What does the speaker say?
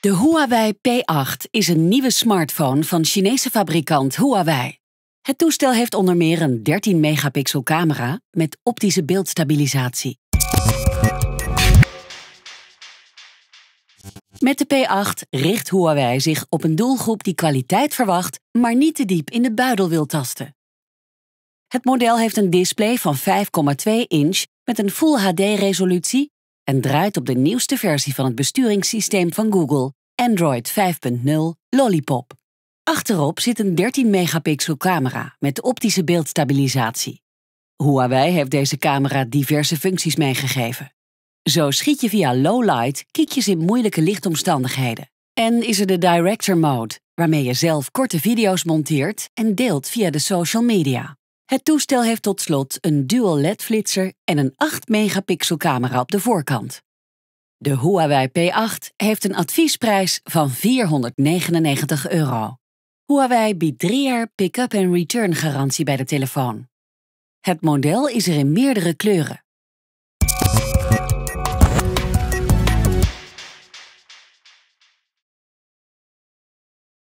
De Huawei P8 is een nieuwe smartphone van Chinese fabrikant Huawei. Het toestel heeft onder meer een 13 megapixel camera met optische beeldstabilisatie. Met de P8 richt Huawei zich op een doelgroep die kwaliteit verwacht, maar niet te diep in de buidel wil tasten. Het model heeft een display van 5,2 inch met een Full HD-resolutie en draait op de nieuwste versie van het besturingssysteem van Google, Android 5.0 Lollipop. Achterop zit een 13 megapixel camera met optische beeldstabilisatie. Huawei heeft deze camera diverse functies meegegeven. Zo schiet je via low light kiekjes in moeilijke lichtomstandigheden. En is er de director mode, waarmee je zelf korte video's monteert en deelt via de social media. Het toestel heeft tot slot een dual LED-flitser en een 8 megapixel camera op de voorkant. De Huawei P8 heeft een adviesprijs van 499 euro. Huawei biedt drie jaar pick-up en return garantie bij de telefoon. Het model is er in meerdere kleuren.